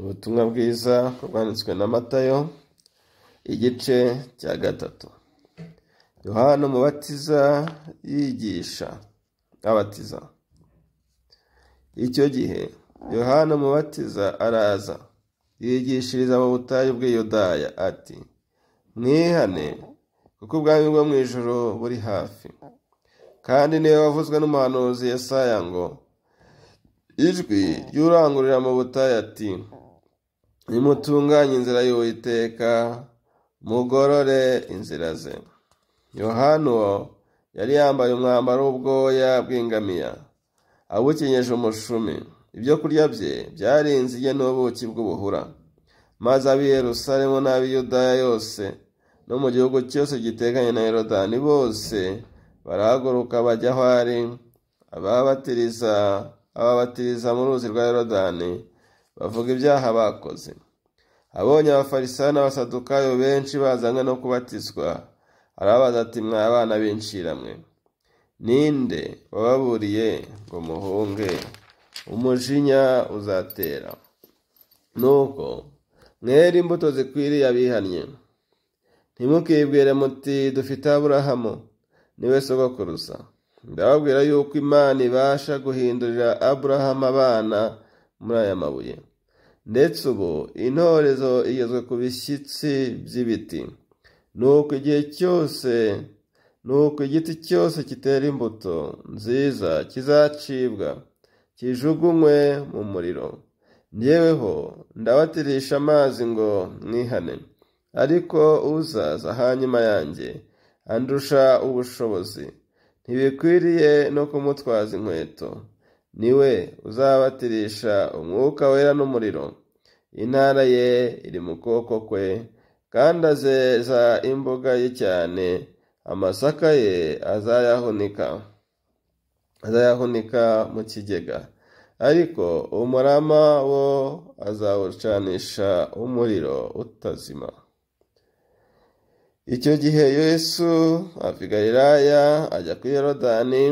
ubutumwa bwiza bwanditswe na matayo igice cya gatatu yohana umubatiza yigisha abatiza icyo gihe yohana umubatiza araza yigishiriza mu butayu bw'iyodaya ati mwihane kuko ubwami bwo mu ijoro buri hafi kandi niyo wavuzwe n'umuhanuzi yasaya ngo ijwi ry'urangurura mu butayu ati nimutunganye inzira y'uwiteka mugorore inzira ze Yohano yari yambaye umwambaro w'ubwoya bw'ingamiya awukenyeje umushumi ibyo kurya bye byarenze igihe n'ubuki bw'ubuhura maze ab'i Yerusalemu n'ab'i yose no mu gihugu cyose giteganye na Yorodani bose barahaguruka bajya aho ari ababatiriza ababatiriza mu ruzi rwa Yorodani bavuga ibyaha bakoze abonye abafarisayo n'abasadukayo benshi bazanywe no kubatizwa arabaza ati mwa abana b'incira ninde wababuriye ngo muhunge umujinya uzatera nuko mwere imbuto zikwiriye abihannye ntimukibwire muti dufite aburahamu niwe sogokuruza ndababwira yuko imana ibasha guhindurira aburahamu abana muri aya mabuye ndetse ubu intorezo igezwe ku bishyitsi by'ibiti nuko igihe cyose nuko igiti cyose kitera imbuto nziza kizacibwa kijugunywe mu muriro ngeweho ndabatirisha amazi ngo mwihane ariko uzaza hanyuma yanjye andusha ubushobozi ntibikwiriye no kumutwaza inkweto ni we uzabatirisha umwuka wera n'umuriro intara ye iri mu kuboko kwe kandi azeza imboga ye cyane amasaka ye azayahunika azayahunika mu kigega ariko umurama wo azawucanisha umuriro utazima icyo gihe yesu ava i ajya kuri yorodani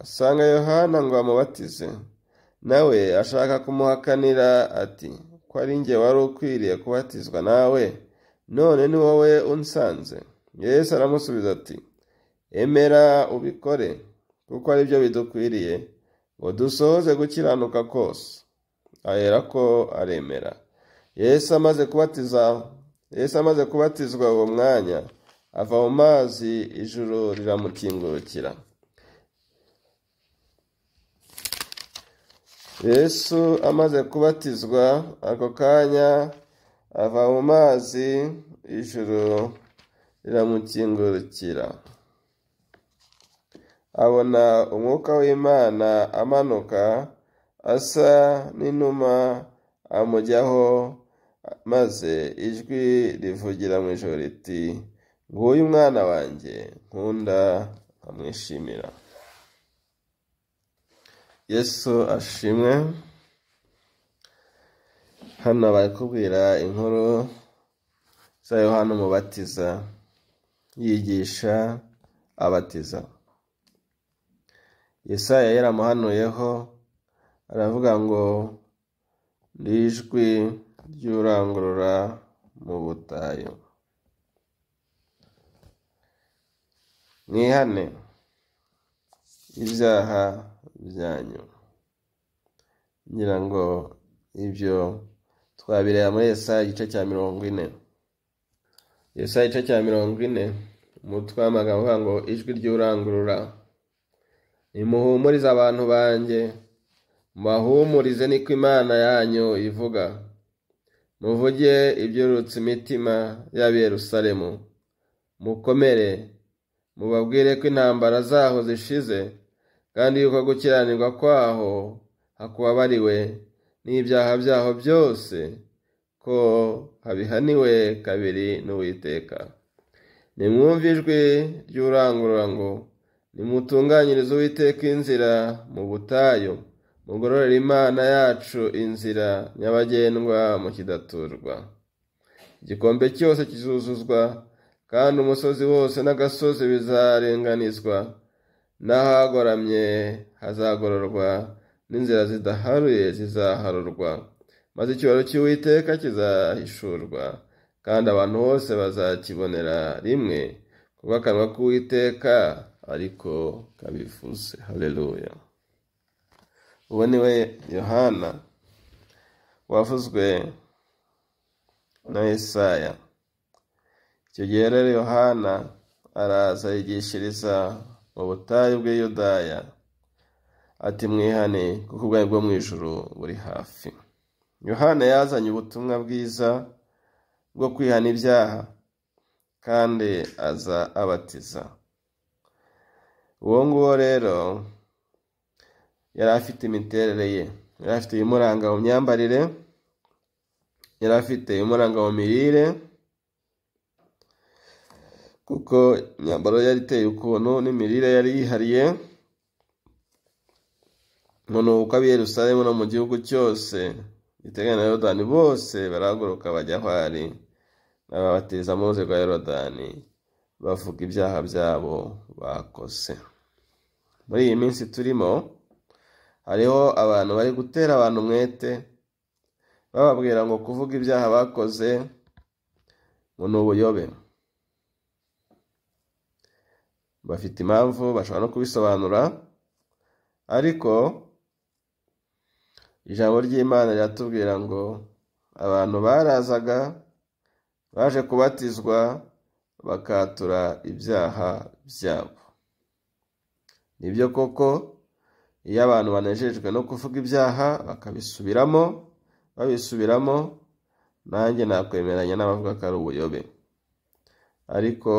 asanga yohana ngo amubatize nawe ashaka kumuhakanira ati ko ari njye wari ukwiriye kubatizwa nawe none ni wowe unsanze yesu aramusubiza ati emera ubikore kuko ari byo bidukwiriye ngo dusohoze gukiranuka kose ahera ko aremera yesu amaze kubatiza yesu amaze kubatizwa uwo mwanya ava mu mazi ijuru riramukingurukira yesu amaze kubatizwa ako kanya ava mu mazi ijoro riramukingurukira abona umwuka w'imana amanuka asa n'inuma amujyaho maze ijwi rivugira mu ijoro riti nguyu umwana wanjye nkunda nkamwishimira yesu ashimwe hano bari kubwira inkuru za yohana umubatiza yigisha abatiza yesaya yaramuhanuyeho aravuga ngo ni ijwi ry'urangurura mu butayu mwihane ibyaha byanyu ngira ngo ibyo twabireba muri Yesaya igice cya mirongo ine Yesaya igice cya mirongo ine umutwe w'amagambo uvuga ngo ijwi ry'urangurura nimuhumurize abantu banjye mbahumurize niko imana yanyu ivuga muvuge ibyurutse imitima y'abiyerusalemu mukomere mubabwire ko intambara zaho zishize kandi yuko gukiranirwa kwaho hakubabariwe n'ibyaha byaho byose ko habihaniwe kabiri n'uwiteka nimwumve ijwi ry'urangurura ngo nimutunganyirize uwiteka inzira mu butayu mugororera imana yacu inzira nyabagendwa mu kidaturwa igikombe cyose kizuzuzwa kandi umusozi wose n'agasozi bizarenganizwa n'ahagoramye hazagororwa n'inzira zidaharuye zizaharurwa maze icyubaro cy'uwiteka kizahishurwa kandi abantu bose bazakibonera rimwe kuko akanwa k'uwiteka ariko kabivuze hareruya uwo ni we yohana wavuzwe na Yesaya icyo gihe rero yohana araza yigishiriza mu butayu bw'i Yudaya ati mwihane kuko ubwami bwo mu ijuru buri hafi yohana yazanye ubutumwa bwiza bwo kwihana ibyaha kandi aza abatiza uwo nguwo rero yari afite imiterere ye yari afite ibimuranga mu myambarire yari afite ibimuranga mu mirire kuko imyambaro yari iteye ukuntu n'imirire yari yihariye noneho uko Yerusalemu no mu gihugu cyose giteganya na yorodani bose baraguruka bajya aho ari n'ababateza mu ruzi rwa yorodani bavuga ibyaha byabo bakoze muri iyi minsi turimo hariho abantu bari gutera abantu umwete bababwira ngo kuvuga ibyaha bakoze ngo ni ubuyobe bafite impamvu bashobora no kubisobanura ariko ijambo ry'imana riratubwira ngo abantu barazaga baje kubatizwa bakatura ibyaha byabo nibyo koko iyo abantu banejejwe no kuvuga ibyaha bakabisubiramo babisubiramo nanjye nakwemeranya n'abavuga ko ari ubuyobe ariko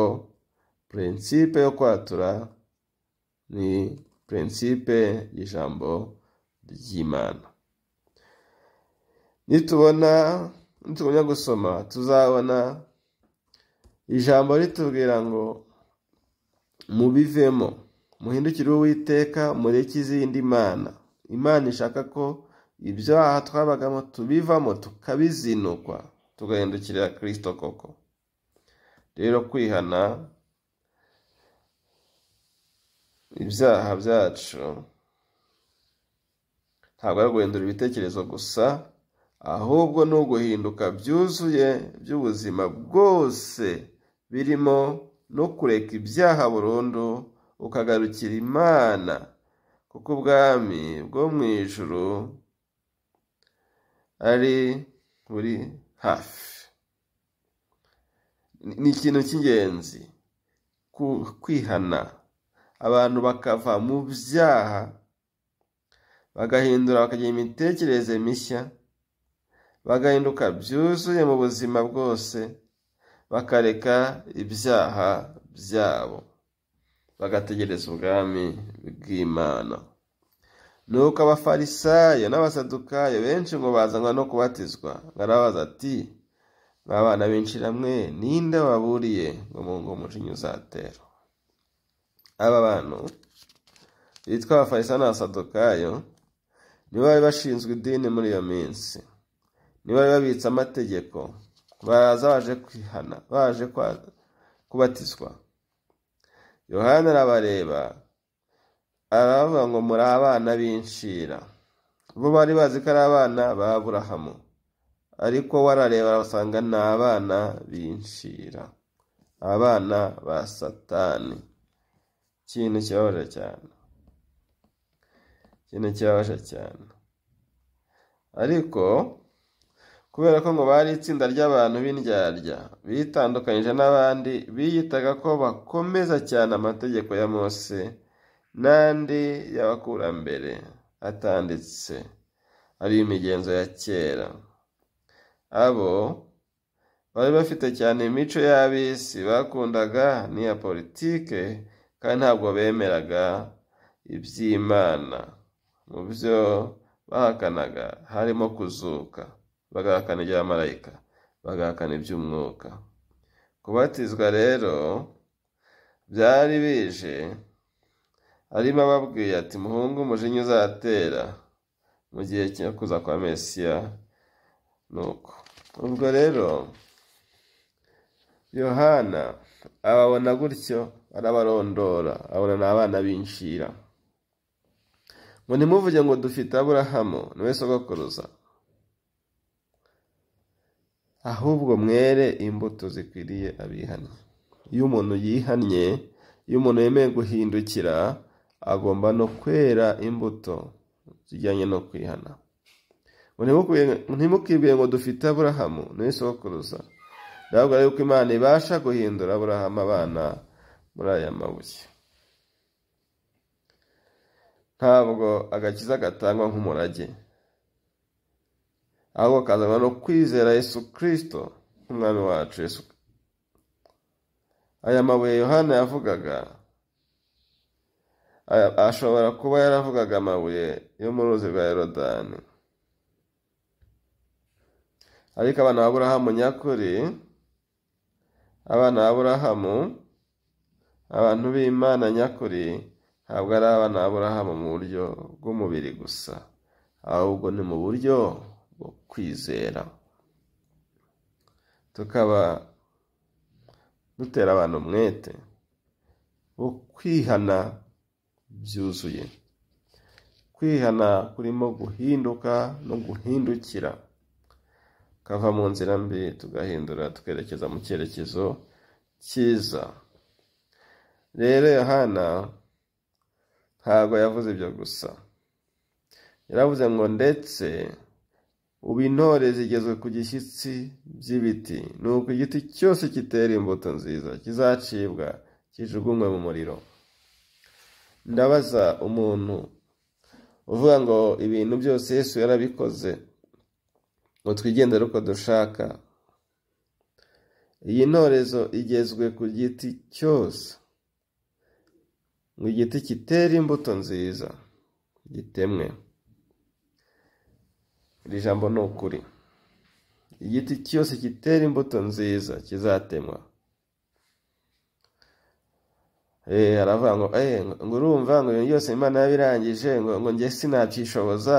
prinsipe yo kwatura ni prinsipe y'ijambo ry'imana nitubona nitugumya gusoma tuzabona ijambo ritubwira ngo mubivemo muhindukire uwiteka mureke izindi mana imana ishaka ko ibyaha twabagamo tubivamo tukabizinukwa tugahindukirira kirisito koko rero kwihana ibyaha byacu ntabwo ari guhindura ibitekerezo gusa ahubwo ni uguhinduka byuzuye by'ubuzima bwose birimo no kureka ibyaha burundu ukagarukira imana kuko ubwami bwo mu ijuru ari buri hafi ni ikintu cy'ingenzi kwihana abantu bakava mu byaha bagahindura bakagira imitekerereze mishya bagahinduka byuzuye mu buzima bwose bakareka ibyaha byabo bagategereza ubwami bw'imana nuko abafarisayo n'abasadukayo benshi ngo bazanwa no kubatizwa arabaza ati mwa bana benshi ramwe ninde waburiye ngo ngo umujinya uzatera aba bantu bitwa na n'abasadokayo nibo bari bashinzwe idini muri iyo minsi nibo bari babitse amategeko baraza baje kwihana baje kubatizwa yohana arabareba aravuga ngo muri abana b'inshira bo bari bazi ko ari abana ba burahamu ariko warareba basanga ni abana b'inshira abana ba satani ikintu cyoroshye cyane ikintu cyoroshye cyane ariko kubera ko ngo bari itsinda ry'abantu b'indyarya bitandukanyije n'abandi biyitaga ko bakomeza cyane amategeko ya Mose n'andi y'abakurambere atanditse ari imigenzo ya kera abo bari bafite cyane imico y'ab'isi bakundaga n'iya politike kandi ntabwo bemeraga iby'imana mu byo bahakanaga harimo kuzuka bagahakana ibya marayika bagahakana iby'umwuka kubatizwa rero byari bije arimo ababwiye ati muhungu umujinya uzatera mu gihe cyo kuza kwa mesiya nuko ubwo rero yohana ababona gutyo arabarondora abona ni abana binshira ngo nimuvuge ngo dufite aburahamu niwe sogokuruza ahubwo mwere imbuto zikwiriye abihannye iyo umuntu yihannye iyo umuntu yemeye guhindukira agomba no kwera imbuto zijyanye no kwihana ntimukibwire ngo dufite aburahamu niwe sogokuruza ntabwo yuko imana ibasha guhindura aburahamu abana muri aya mabuye ntabwo agakiza gatangwa nk'umurage ahubwo kazanwa no kwizera Yesu kirisito nk'umwami wacu Yesu aya mabuye yohana yavugaga ashobora kuba yaravugaga amabuye yo mu ruzi rwa yorodani ariko abana ba burahamu nyakuri abana ba burahamu abantu b'imana nyakuri ntabwo ari abana aburahamu mu buryo bw'umubiri gusa ahubwo ni mu buryo bwo kwizera tukaba dutera abantu umwete wo kwihana byuzuye kwihana kurimo guhinduka no guhindukira kava mu nzira mbi tugahindura tukerekeza mu cyerekezo cyiza rero yohana ntabwo yavuze ibyo gusa yaravuze ngo ndetse ubu intore zigezwe ku gishyitsi by'ibiti nuko igiti cyose kitera imbuto nziza kizacibwa kijugunywe mu muriro ndabaza umuntu uvuga ngo ibintu byose Yesu yarabikoze ngo twigendere uko dushaka iyi ntorezo igezwe ku giti cyose ngo igiti kitera imbuto nziza gitemwe iri jambo ni ukuri igiti cyose kitera imbuto nziza kizatemwa haravuga eh, eh, ngo ngo urumva ngo ibintu byose imana yabirangije ngo njye sinabyishoboza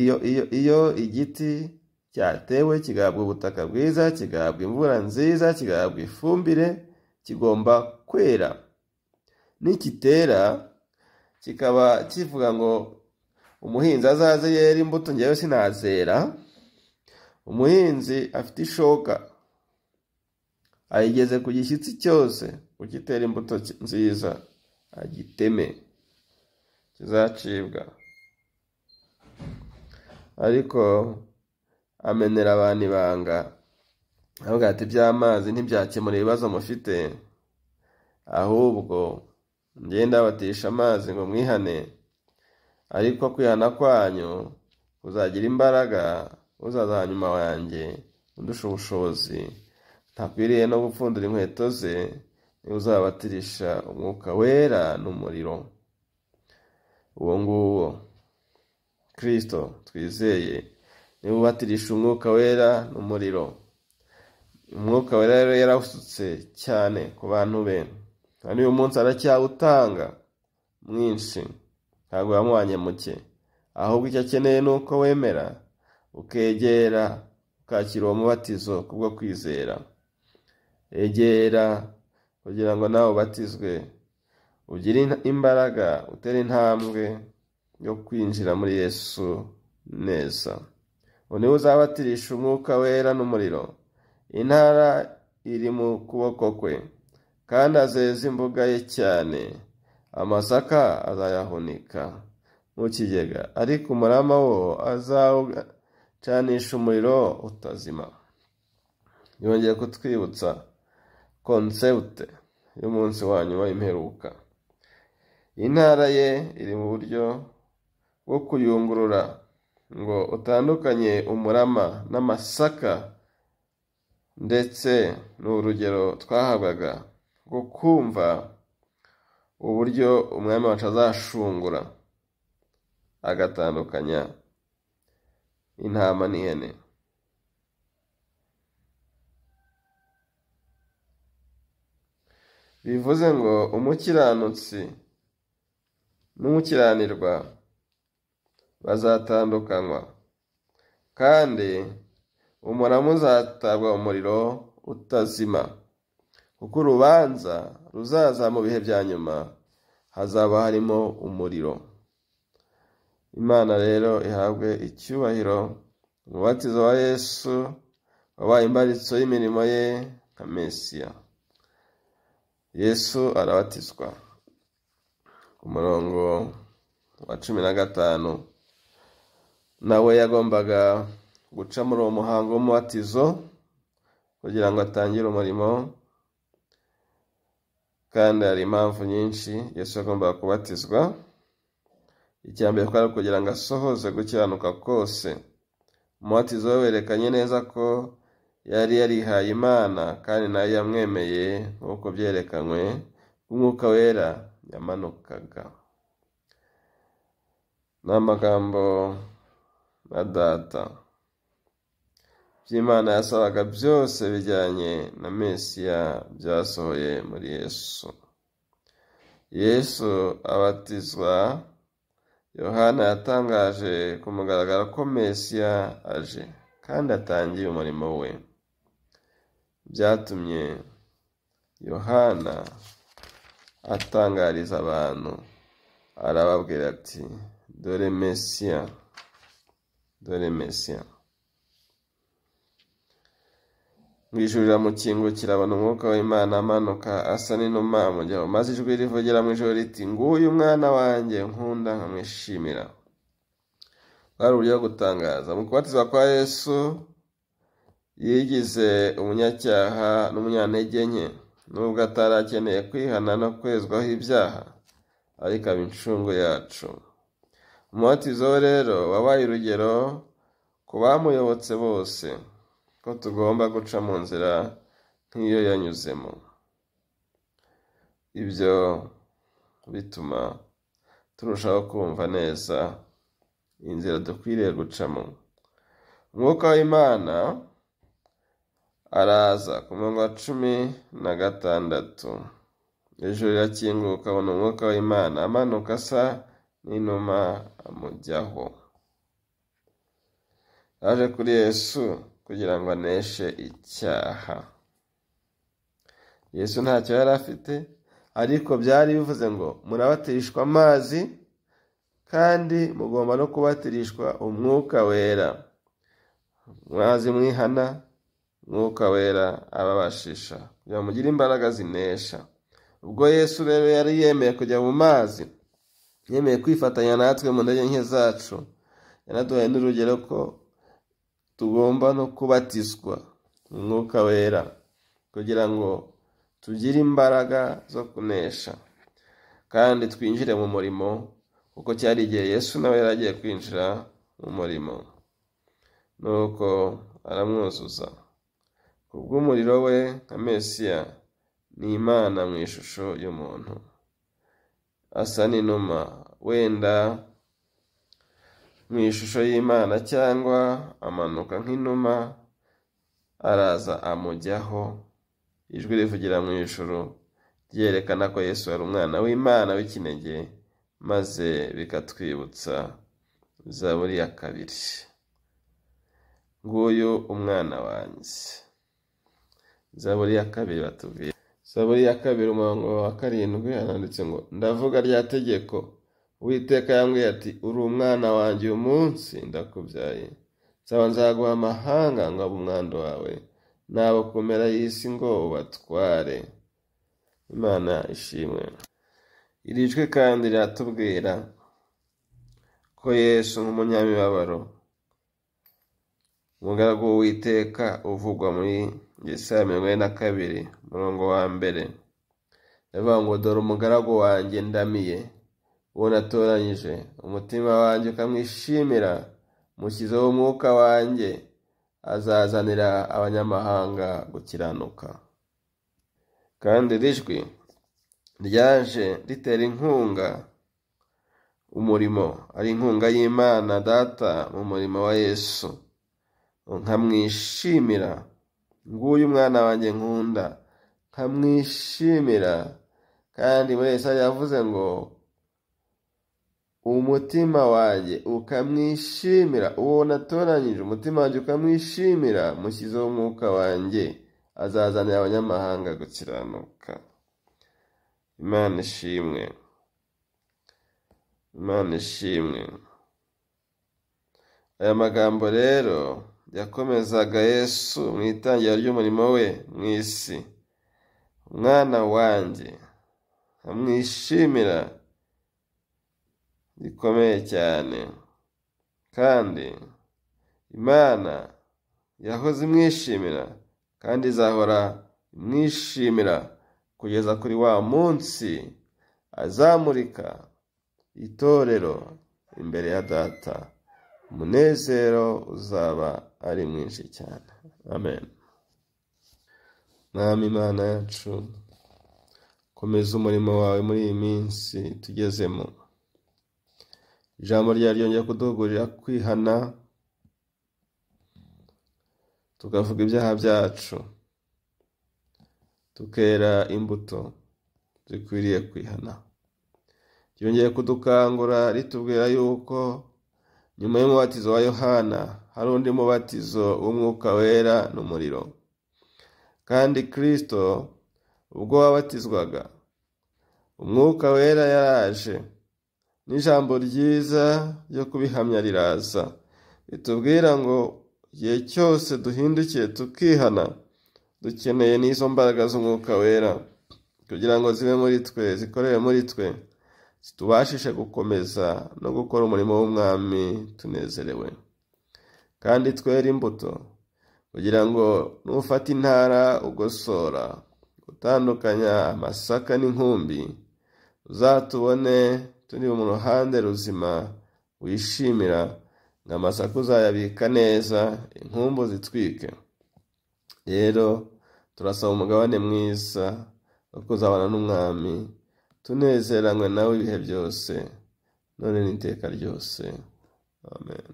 iyo iyo iyo igiti cyatewe kigahabwa ubutaka bwiza kigahabwa imvura nziza kigahabwa ifumbire kigomba kwera nikitera kikaba kivuga ngo umuhinzi azaze yera imbuto ngewe sinazera umuhinzi afite ishoka ayigeze ku gishyitsi cyose ukitera imbuto nziza agiteme kizacibwa ariko amenera abantu ibanga avuga ati by'amazi ntibyakemura ibibazo mufite ahubwo ngenda batisha amazi ngo mwihane ariko kwihana kwanyu uzagira imbaraga uzaza hanyuma wanjye undusha ubushobozi ntakwiriye no gupfundura inkweto ze niba uzabatirisha umwuka wera n'umuriro uwo nguwo kirisito twizeye niba ubatirisha umwuka wera n'umuriro umwuka wera yarasutse cyane ku bantu be kandi uyu munsi aracyawutanga mwinshi ntabwo yamuhanye muke ahubwo icyo akeneye ni uko wemera ukegera ukakira uwo mubatizo kubwo kwizera egera kugira ngo nawe ubatizwe ugire imbaraga utere intambwe yo kwinjira muri yesu neza undi uzabatirisha umwuka wera n'umuriro intara iri mu kuboko kwe kandi azeze imbuga ye cyane amasaka azayahunika mu kigega ariko umurama wo azawucanisha umuriro utazima yongeye kutwibutsa konsepte y'umunsi wa nyuma imperuka intara ye iri mu buryo bwo kuyungurura ngo utandukanye umurama n'amasaka ndetse ni urugero twahabwaga kumva uburyo umwami wacu azashungura agatandukanya intama n'ihene bivuze ngo umukiranutsi n'umukiranirwa bazatandukanywa kandi umuramu uzatabwa umuriro utazima kuko urubanza ruzaza mu bihe bya nyuma hazaba harimo umuriro imana rero ihabwe icyubahiro umubatizo wa yesu wabaye imbaritso y'imirimo ye nka mesiya yesu arabatizwa ku murongo wa cumi na gatanu nawe yagombaga guca muri uwo muhango w'umubatizo kugira ngo atangire umurimo kandi hari impamvu nyinshi Yesu yagombaga kubatizwa icya mbere twari kugira ngo asohoze gukiranuka kose umubatizo we werekanye neza ko yari yarihaye imana kandi nayo yamwemeye nk'uko byerekanywe umwuka wera yamanukaga ni amagambo na data by'imana yasabaga byose bijyanye na mesiya byasohoye muri yesu yesu abatizwa yohana yatangaje ku mugaragaro ko mesiya aje kandi atangiye umurimo we byatumye yohana atangariza abantu arababwira ati dore mesiya dore mesiya mu ijuru iramukingo kirabona umwuka w'imana amanuka asa n'inuma amujyaho maze ijwi rivugira mu ijoro riti nguyu umwana wanjye nkunda nkamwishimira bwari uburyo gutangaza mu kubatizwa kwa yesu yigize umunyacyaha n'umunyantege nke nubwo atari akeneye kwihana no kwezwaho ibyaha ariko aba incungu yacu umubatizo rero wabaye urugero ku bamuyobotse bose ko tugomba guca mu nzira nk'iyo yanyuzemo ibyo bituma turushaho kumva neza inzira dukwiriye gucamo umwuka w'imana araza ku murongo wa cumi na gatandatu hejuru irakinguka abona umwuka w'imana amanuka asa n'inuma amujyaho aje kuri yesu kugira ngo aneshe icyaha yesu ntacyo yari afite ariko byari bivuze ngo murabatirishwa amazi kandi mugomba no kubatirishwa umwuka wera amazi mwihana umwuka wera ababashisha kugira ngo mugire imbaraga zinesha ubwo yesu rero yari yemeye kujya mu mazi yemeye kwifatanya natwe mu ntege nke zacu yanaduhaye n'urugero ko tugomba no kubatizwa mu mwuka wera kugira ngo tugire imbaraga zo kunesha kandi twinjire mu murimo kuko cyari igihe yesu nawe yari agiye kwinjira mu murimo nuko aramwuzuza bw’umuriro we nka mesiya ni imana mu ishusho y'umuntu asa n'inuma wenda mu ishusho y'imana cyangwa amanuka nk'inuma araza amujyaho ijwi rivugira mu ijoro ryerekana ko yesu ari umwana w'imana w'ikinege maze bikatwibutsa zaburi ya kabiri nguyu umwana wanjye zaburi ya kabiri batubwira zaburi ya kabiri umurongo wa karindwi handitse ngo ndavuga rya tegeko uwiteka yambwiye ati uri umwana wanjye uyu munsi ndakubyaye nsaba nzaguha amahanga ngo abe umwandu wawe nabo kumera y'isi ngo ubatware imana ishimwe irijwe kandi riratubwira ko yesu nk'umunyamibabaro umugaragu w'iteka uvugwa muri gesaya mirongo ine na kabiri umurongo wa mbere ndavuga ngo dore umugaragu wanjye ndamiye uwo umutima wanjye ukamwishimira mushyizeho w'umwuka wanjye azazanira abanyamahanga gukiranuka kandi rijwi ryaje ritera inkunga umurimo ari inkunga y'imana data mu murimo wa yesu nkamwishimira nguyu umwana wanjye nkunda nkamwishimira kandi muri wese yavuze ngo umutima wanjye ukamwishimira uwo natoranyije umutima wanjye ukamwishimira mushyizeho umwuka wanjye azazanira abanyamahanga gukiranuka imana ishimwe imana ishimwe aya magambo rero yakomezaga yesu mu itangira ry'umurimo we mu isi umwana wanjye amwishimira rikomeye cyane kandi imana yahoze imwishimira kandi izahora imwishimira kugeza kuri wa munsi azamurika itorero imbere ya data umunezero uzaba ari mwinshi cyane amen mwami imana yacu komeza umurimo wawe muri iyi minsi tugezemo ijambo ryawe ryongera kuduhugurira kwihana tukavuga ibyaha byacu tukera imbuto zikwiriye kwihana ryongeye kudukangura ritubwira yuko nyuma y'umubatizo wa yohana hari undi mubatizo w'umwuka wera n'umuriro kandi kirisito ubwo wabatizwaga umwuka wera yaraje n'ijambo ryiza ryo kubihamya riraza ritubwira ngo igihe cyose duhindukiye tukihana dukeneye n'izo mbaraga z'umwuka wera kugira ngo zibe muri twe zikorewe muri twe zitubashishe gukomeza no gukora umurimo w'umwami tunezerewe kandi twere imbuto kugira ngo nufata intara ugosora gutandukanya amasaka n'inkumbi uzatubone turibo mu ruhande ruzima wishimira ngo amasaku uzayabika neza inkumbu zitwike rero turasaba umugabane mwiza wo kuzabana n'umwami tunezeranywe nawe ibihe byose none n'iteka ryose amen